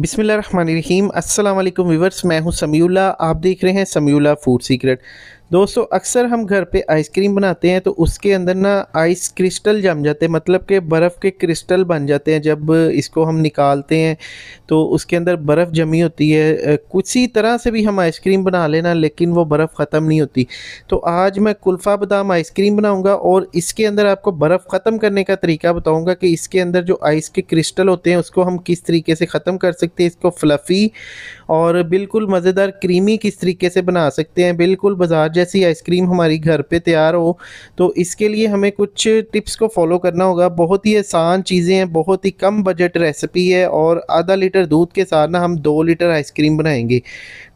बिसमीम अल्लाम वीवर्स मैं हूं समीउल्ला आप देख रहे हैं समीउल्ला फूड सीक्रेट दोस्तों अक्सर हम घर पे आइसक्रीम बनाते हैं तो उसके अंदर ना आइस क्रिस्टल जम जाते हैं मतलब कि बर्फ़ के क्रिस्टल बन जाते हैं जब इसको हम निकालते हैं तो उसके अंदर बर्फ़ जमी होती है कुछ ही तरह से भी हम आइसक्रीम बना लेना लेकिन वो बर्फ़ ख़त्म नहीं होती तो आज मैं कुल्फ़ा बादाम आइसक्रीम बनाऊँगा और इसके अंदर आपको बर्फ़ ख़त्म करने का तरीका बताऊँगा कि इसके अंदर जो आइस के क्रिस्टल होते हैं उसको हम किस तरीके से ख़त्म कर सकते हैं इसको फ्लफ़ी और बिल्कुल मज़ेदार क्रीमी किस तरीके से बना सकते हैं बिल्कुल बाजार जैसी आइसक्रीम हमारी घर पे तैयार हो तो इसके लिए हमें कुछ टिप्स को फॉलो करना होगा बहुत ही आसान चीज़ें हैं बहुत ही कम बजट रेसिपी है और आधा लीटर दूध के साथ ना हम दो लीटर आइसक्रीम बनाएंगे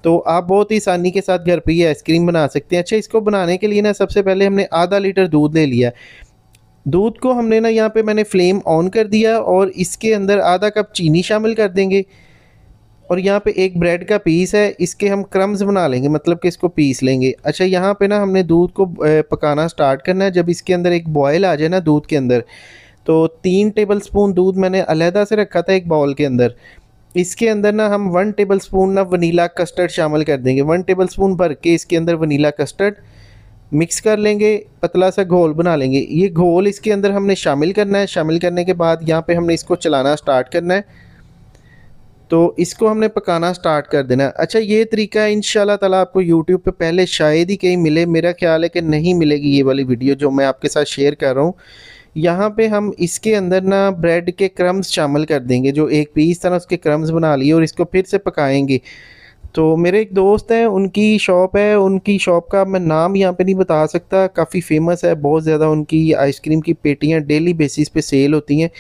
तो आप बहुत ही आसानी के साथ घर पर ये आइसक्रीम बना सकते हैं अच्छा इसको बनाने के लिए ना सबसे पहले हमने आधा लीटर दूध ले लिया दूध को हमने ना यहाँ पे मैंने फ्लेम ऑन कर दिया और इसके अंदर आधा कप चीनी शामिल कर देंगे और यहाँ पे एक ब्रेड का पीस है इसके हम क्रम्स बना लेंगे मतलब कि इसको पीस लेंगे अच्छा यहाँ पे ना हमने दूध को पकाना स्टार्ट करना है जब इसके अंदर एक बॉयल आ जाए ना दूध के अंदर तो तीन टेबल स्पून दूध मैंने अलहदा से रखा था एक बाउल के अंदर इसके अंदर ना हम वन टेबल स्पून ना वनीला कस्टर्ड शामिल कर देंगे वन टेबल स्पून भर के इसके अंदर वनीला कस्टर्ड मिक्स कर लेंगे पतला सा घोल बना लेंगे ये घोल इसके अंदर हमने शामिल करना है शामिल करने के बाद यहाँ पे हमने इसको चलाना स्टार्ट करना है तो इसको हमने पकाना स्टार्ट कर देना अच्छा ये तरीका इन ताला आपको यूट्यूब पे पहले शायद ही कहीं मिले मेरा ख्याल है कि नहीं मिलेगी ये वाली वीडियो जो मैं आपके साथ शेयर कर रहा हूँ यहाँ पे हम इसके अंदर ना ब्रेड के क्रम्स शामिल कर देंगे जो एक पीस था ना उसके क्रम्स बना लिए और इसको फिर से पकाएंगे तो मेरे एक दोस्त हैं उनकी शॉप है उनकी शॉप का मैं नाम यहाँ पे नहीं बता सकता काफ़ी फेमस है बहुत ज़्यादा उनकी आइसक्रीम की पेटियाँ डेली बेसिस पे सेल होती हैं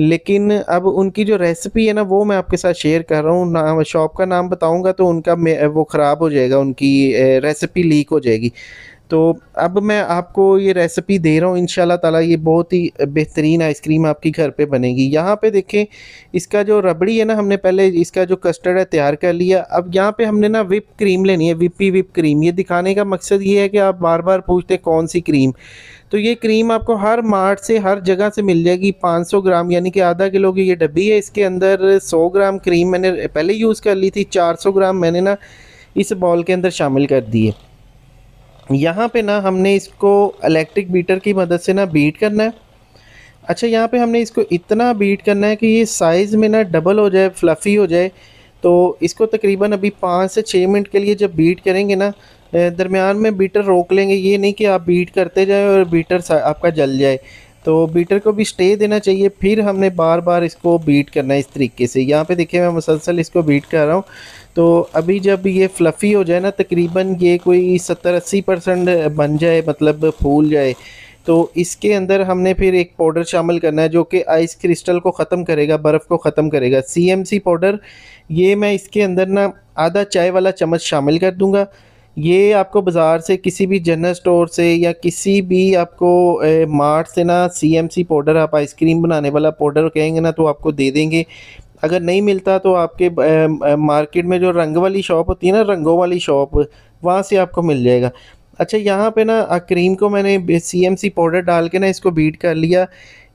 लेकिन अब उनकी जो रेसिपी है ना वो मैं आपके साथ शेयर कर रहा हूँ नाम शॉप का नाम बताऊँगा तो उनका वो ख़राब हो जाएगा उनकी रेसिपी लीक हो जाएगी तो अब मैं आपको ये रेसिपी दे रहा हूँ इन ताला ये बहुत ही बेहतरीन आइसक्रीम आपकी घर पे बनेगी यहाँ पे देखें इसका जो रबड़ी है ना हमने पहले इसका जो कस्टर्ड है तैयार कर लिया अब यहाँ पे हमने ना विप क्रीम लेनी है विपी विप क्रीम ये दिखाने का मकसद ये है कि आप बार बार पूछते कौन सी क्रीम तो ये क्रीम आपको हर मार्ट से हर जगह से मिल जाएगी सौ ग्राम यानी कि आधा किलो की ये डब्बी है इसके अंदर सौ ग्राम क्रीम मैंने पहले यूज़ कर ली थी सौ ग्राम मैंने ना इस बॉल के अंदर शामिल कर दी है यहाँ पे ना हमने इसको इलेक्ट्रिक बीटर की मदद से ना बीट करना है अच्छा यहाँ पे हमने इसको इतना बीट करना है कि ये साइज़ में ना डबल हो जाए फ्लफ़ी हो जाए तो इसको तकरीबन अभी पाँच से छः मिनट के लिए जब बीट करेंगे ना दरमियान में बीटर रोक लेंगे ये नहीं कि आप बीट करते जाए और बीटर आपका जल जाए तो बीटर को भी स्टे देना चाहिए फिर हमने बार बार इसको बीट करना है इस तरीके से यहाँ पे देखिए मैं मुसलसल इसको बीट कर रहा हूँ तो अभी जब ये फ्लफ़ी हो जाए ना तकरीबन ये कोई सत्तर अस्सी परसेंट बन जाए मतलब फूल जाए तो इसके अंदर हमने फिर एक पाउडर शामिल करना है जो कि आइस क्रिस्टल को ख़त्म करेगा बर्फ़ को ख़त्म करेगा सी पाउडर ये मैं इसके अंदर ना आधा चाय वाला चम्मच शामिल कर दूँगा ये आपको बाज़ार से किसी भी जनरल स्टोर से या किसी भी आपको मार्ट से ना सीएमसी पाउडर आप आइसक्रीम बनाने वाला पाउडर कहेंगे ना तो आपको दे देंगे अगर नहीं मिलता तो आपके मार्केट में जो रंग वाली शॉप होती है ना रंगों वाली शॉप वहाँ से आपको मिल जाएगा अच्छा यहाँ पे ना क्रीम को मैंने सी एम सी पाउडर डाल के ना इसको बीट कर लिया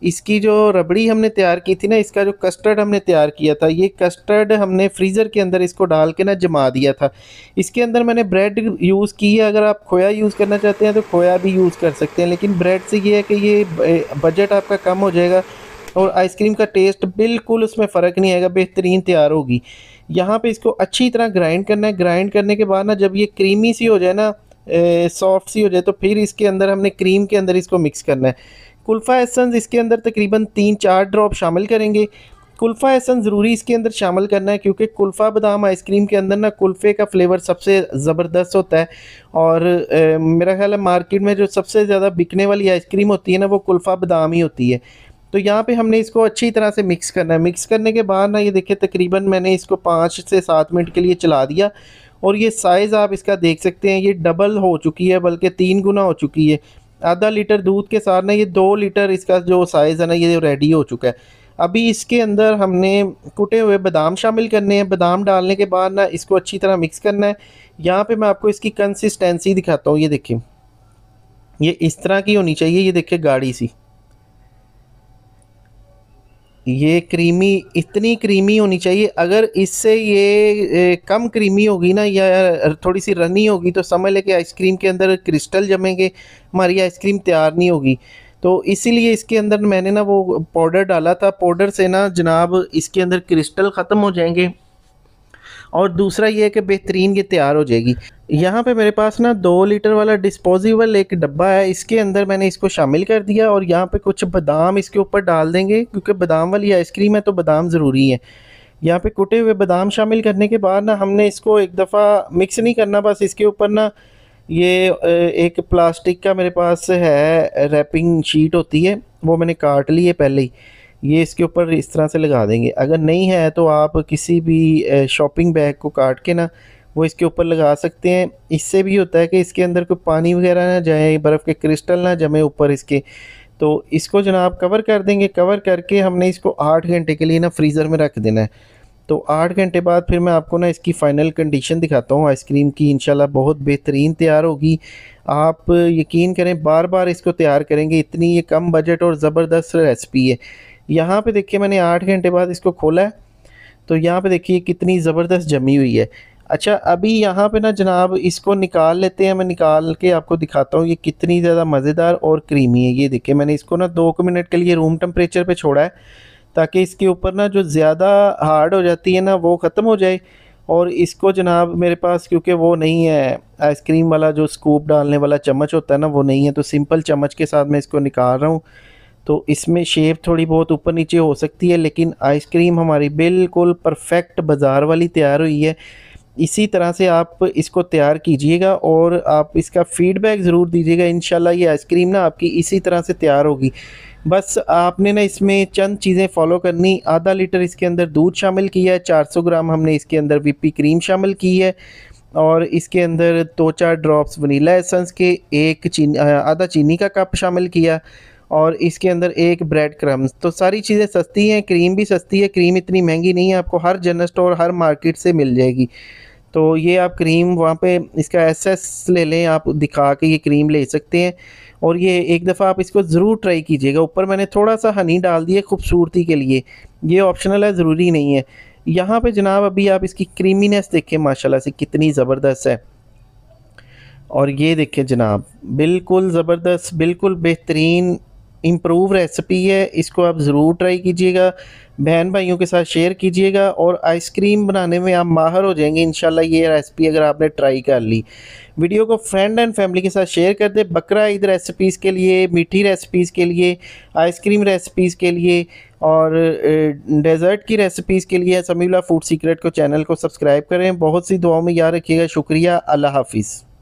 इसकी जो रबड़ी हमने तैयार की थी ना इसका जो कस्टर्ड हमने तैयार किया था ये कस्टर्ड हमने फ्रीज़र के अंदर इसको डाल के ना जमा दिया था इसके अंदर मैंने ब्रेड यूज़ की है अगर आप खोया यूज़ करना चाहते हैं तो खोया भी यूज़ कर सकते हैं लेकिन ब्रेड से ये है कि ये बजट आपका कम हो जाएगा और आइसक्रीम का टेस्ट बिल्कुल उसमें फ़र्क नहीं आएगा बेहतरीन तैयार होगी यहाँ पे इसको अच्छी तरह ग्राइंड करना है ग्राइंड करने के बाद ना जब ये क्रीमी सी हो जाए ना सॉफ्ट सी हो जाए तो फिर इसके अंदर हमने क्रीम के अंदर इसको मिक्स करना है कुल्फ़ा एसन इसके अंदर तकरीबन तीन चार ड्रॉप शामिल करेंगे कुल्फ़ा एसन ज़रूरी इसके अंदर शामिल करना है क्योंकि कुल्फ़ा बादाम आइसक्रीम के अंदर ना कुल्फ़े का फ्लेवर सबसे ज़बरदस्त होता है और ए, मेरा ख्याल है मार्केट में जो सबसे ज़्यादा बिकने वाली आइसक्रीम होती है ना वो कुल्फ़ा बादाम ही होती है तो यहाँ पे हमने इसको अच्छी तरह से मिक्स करना है मिक्स करने के बाद ना ये देखिए तकरीबन मैंने इसको पाँच से सात मिनट के लिए चला दिया और ये साइज़ आप इसका देख सकते हैं ये डबल हो चुकी है बल्कि तीन गुना हो चुकी है आधा लीटर दूध के साथ ना ये दो लीटर इसका जो साइज़ है ना ये रेडी हो चुका है अभी इसके अंदर हमने कुटे हुए बादाम शामिल करने हैं बादाम डालने के बाद ना इसको अच्छी तरह मिक्स करना है यहाँ पे मैं आपको इसकी कंसिस्टेंसी दिखाता हूँ ये देखिए ये इस तरह की होनी चाहिए ये देखिए गाढ़ी सी ये क्रीमी इतनी क्रीमी होनी चाहिए अगर इससे ये कम क्रीमी होगी ना या थोड़ी सी रनी होगी तो समझ लें कि आइसक्रीम के अंदर क्रिस्टल जमेंगे हमारी आइसक्रीम तैयार नहीं होगी तो इसीलिए इसके अंदर मैंने ना वो पाउडर डाला था पाउडर से ना जनाब इसके अंदर क्रिस्टल ख़त्म हो जाएंगे और दूसरा ये है कि बेहतरीन ये तैयार हो जाएगी यहाँ पे मेरे पास ना दो लीटर वाला डिस्पोजिबल एक डब्बा है इसके अंदर मैंने इसको शामिल कर दिया और यहाँ पे कुछ बादाम इसके ऊपर डाल देंगे क्योंकि बादाम वाली आइसक्रीम है तो बादाम ज़रूरी है यहाँ पे कुटे हुए बादाम शामिल करने के बाद ना हमने इसको एक दफ़ा मिक्स नहीं करना बस इसके ऊपर ना ये एक प्लास्टिक का मेरे पास है रैपिंग शीट होती है वो मैंने काट ली है पहले ही ये इसके ऊपर इस तरह से लगा देंगे अगर नहीं है तो आप किसी भी शॉपिंग बैग को काट के ना वो इसके ऊपर लगा सकते हैं इससे भी होता है कि इसके अंदर कोई पानी वगैरह ना जाए बर्फ़ के क्रिस्टल ना जमे ऊपर इसके तो इसको जनाब कवर कर देंगे कवर करके हमने इसको आठ घंटे के लिए ना फ्रीज़र में रख देना है तो आठ घंटे बाद फिर मैं आपको ना इसकी फ़ाइनल कंडीशन दिखाता हूँ आइसक्रीम की इंशाल्लाह बहुत बेहतरीन तैयार होगी आप यकीन करें बार बार इसको तैयार करेंगे इतनी ये कम बजट और ज़बरदस्त रेसिपी है यहाँ पे देखिए मैंने आठ घंटे बाद इसको खोला है तो यहाँ पे देखिए कितनी ज़बरदस्त जमी हुई है अच्छा अभी यहाँ पे ना जनाब इसको निकाल लेते हैं मैं निकाल के आपको दिखाता हूँ ये कितनी ज़्यादा मज़ेदार और क्रीमी है ये देखिए मैंने इसको ना दो मिनट के लिए रूम टेम्परेचर पर छोड़ा है ताकि इसके ऊपर ना जो ज़्यादा हार्ड हो जाती है ना वो ख़त्म हो जाए और इसको जनाब मेरे पास क्योंकि वो नहीं है आइसक्रीम वाला जो स्कूप डालने वाला चम्मच होता है ना वो नहीं है तो सिंपल चम्मच के साथ मैं इसको निकाल रहा हूँ तो इसमें शेप थोड़ी बहुत ऊपर नीचे हो सकती है लेकिन आइसक्रीम हमारी बिल्कुल परफेक्ट बाज़ार वाली तैयार हुई है इसी तरह से आप इसको तैयार कीजिएगा और आप इसका फीडबैक ज़रूर दीजिएगा इन ये आइसक्रीम ना आपकी इसी तरह से तैयार होगी बस आपने ना इसमें चंद चीज़ें फॉलो करनी आधा लीटर इसके अंदर दूध शामिल किया है चार ग्राम हमने इसके अंदर वीपी क्रीम शामिल की है और इसके अंदर दो चार ड्रॉप्स वनीला एसेंस के एक चीनी आधा चीनी का कप शामिल किया और इसके अंदर एक ब्रेड क्रम्स तो सारी चीज़ें सस्ती हैं क्रीम भी सस्ती है क्रीम इतनी महंगी नहीं है आपको हर जनरल स्टोर हर मार्केट से मिल जाएगी तो ये आप क्रीम वहाँ पे इसका एस ले लें आप दिखा के ये क्रीम ले सकते हैं और ये एक दफ़ा आप इसको ज़रूर ट्राई कीजिएगा ऊपर मैंने थोड़ा सा हनी डाल दिया खूबसूरती के लिए ये ऑप्शनल है ज़रूरी नहीं है यहाँ पे जनाब अभी आप इसकी क्रीमीनेस देखें माशाल्लाह से कितनी ज़बरदस्त है और ये देखें जनाब बिल्कुल ज़बरदस्त बिल्कुल बेहतरीन इम्प्रूव रेसिपी है इसको आप ज़रूर ट्राई कीजिएगा बहन भाइयों के साथ शेयर कीजिएगा और आइसक्रीम बनाने में आप माहर हो जाएंगे इन ये रेसिपी अगर आपने ट्राई कर ली वीडियो को फ्रेंड एंड फैमिली के साथ शेयर कर दें बकरा ईद रेसिपीज़ के लिए मीठी रेसिपीज़ के लिए आइसक्रीम रेसिपीज़ के लिए और डेजर्ट की रेसिपीज़ के लिए समीला फूड सीक्रेट को चैनल को सब्सक्राइब करें बहुत सी दुआओं में याद रखिएगा शुक्रिया अल्लाह हाफिज़